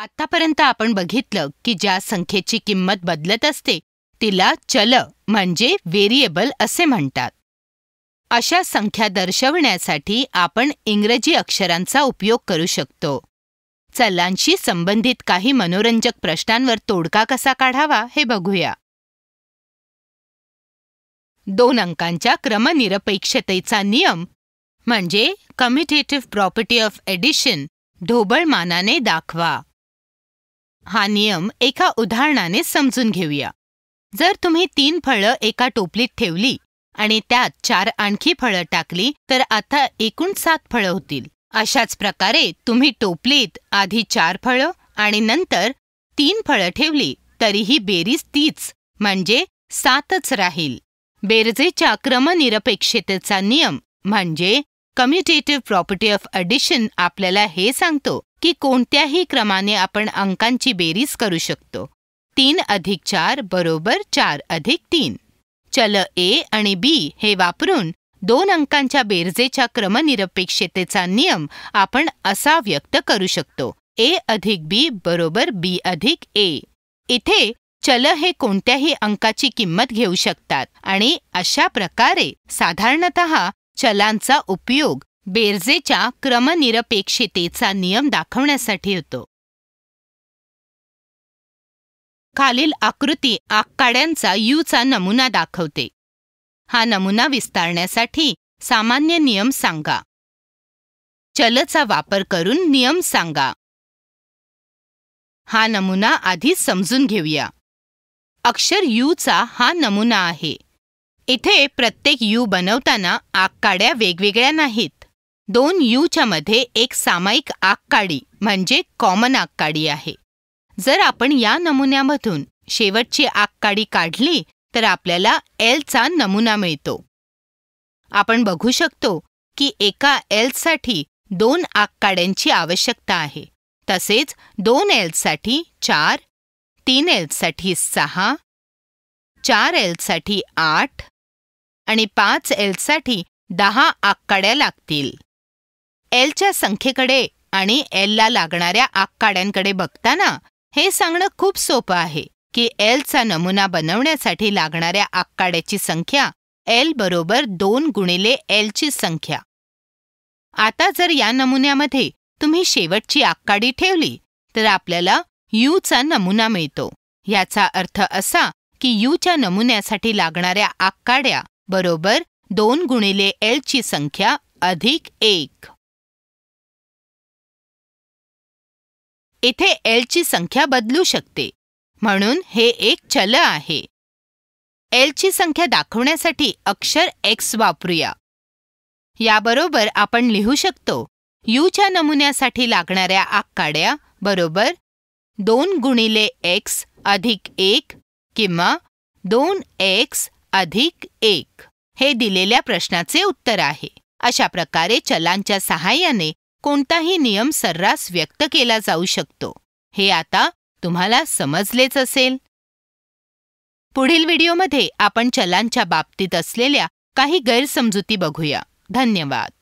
आतापर्यंत आपण बघितलं की ज्या संख्येची किंमत बदलत असते तिला चल म्हणजे व्हेरिएबल असे म्हणतात अशा संख्या दर्शवण्यासाठी आपण इंग्रजी अक्षरांचा उपयोग करू शकतो चलांशी संबंधित काही मनोरंजक प्रश्नांवर तोडका कसा काढावा हे बघूया दोन अंकांच्या क्रमनिरपेक्षतेचा नियम म्हणजे कम्युटेटिव्ह प्रॉपर्टी ऑफ एडिशन ढोबळमानाने दाखवा हा नियम एका उदाहरणाने समजून घेऊया जर तुम्ही तीन फळं एका टोपलीत ठेवली आणि त्यात चार आणखी फळं टाकली तर आता एकूण सात फळं होतील अशाच प्रकारे तुम्ही टोपलीत आधी चार फळं आणि नंतर तीन फळं ठेवली तरीही बेरीज तीच म्हणजे सातच राहील बेरजेच्या क्रमनिरपेक्षतेचा नियम म्हणजे कम्युटेटिव्ह प्रॉपर्टी ऑफ अडिशन आपल्याला हे सांगतो की कोणत्याही क्रमाने आपण अंकांची बेरीज करू शकतो तीन अधिक चार बरोबर चार अधिक तीन चल ए आणि बी हे वापरून दोन अंकांच्या बेरजेच्या क्रमनिरपेक्षतेचा नियम आपण असा व्यक्त करू शकतो ए अधिक बी बरोबर बी अधिक ए इथे चल हे कोणत्याही अंकाची किंमत घेऊ शकतात आणि अशा प्रकारे साधारणत चलांचा उपयोग बेर्जेच्या क्रमनिरपेक्षतेचा नियम दाखवण्यासाठी होतो खालील आकृती आगकाड्यांचा यूचा नमुना दाखवते हा नमुना विस्तारण्यासाठी सामान्य नियम सांगा चलचा वापर करून नियम सांगा हा नमुना आधीच समजून घेऊया अक्षर यूचा हा नमुना आहे इथे प्रत्येक यू बनवताना आगकाड्या वेगवेगळ्या नाहीत दोन यूच्या मध्ये एक सामायिक आगकाडी म्हणजे कॉमन आगकाडी आहे जर आपण या नमुन्यामधून शेवटची आगकाडी काढली तर आपल्याला एलचा नमुना मिळतो आपण बघू शकतो की एका एल्ससाठी दोन आगकाड्यांची आवश्यकता आहे तसेच दोन एल्ससाठी चार तीन एल्ससाठी सहा चार एलसाठी आठ आणि पाच एल्ससाठी दहा आगकाड्या लागतील एलच्या संख्येकडे आणि एलला लागणाऱ्या आगकाड्यांकडे बघताना हे सांगणं खूप सोपं आहे की एलचा नमुना बनवण्यासाठी लागणाऱ्या आगकाड्याची संख्या एल बरोबर दोन गुणिले एलची संख्या आता जर या नमुन्यामध्ये तुम्ही शेवटची आगकाडी ठेवली तर आपल्याला यूचा नमुना मिळतो याचा अर्थ असा की यूच्या नमुन्यासाठी लागणाऱ्या आगकाड्या बरोबर दोन गुणिले एलची संख्या अधिक एक एल एलची संख्या बदलू शकते म्हणून हे एक चल आहे एलची संख्या दाखवण्यासाठी अक्षर एक्स वापरूया याबरोबर आपण लिहू शकतो यूच्या नमुन्यासाठी लागणाऱ्या आगकाड्या बरोबर दोन गुणिले एक्स अधिक एक किंवा दोन एक्स अधिक एक हे दिलेल्या प्रश्नाचे उत्तर आहे अशा प्रकारे चलांच्या सहाय्याने कोणताही नियम सर्रास व्यक्त केला जाऊ शकतो हे आता तुम्हाला समजलेच असेल पुढील व्हिडिओमध्ये आपण चलांच्या बाबतीत असलेल्या काही गैरसमजुती बघूया धन्यवाद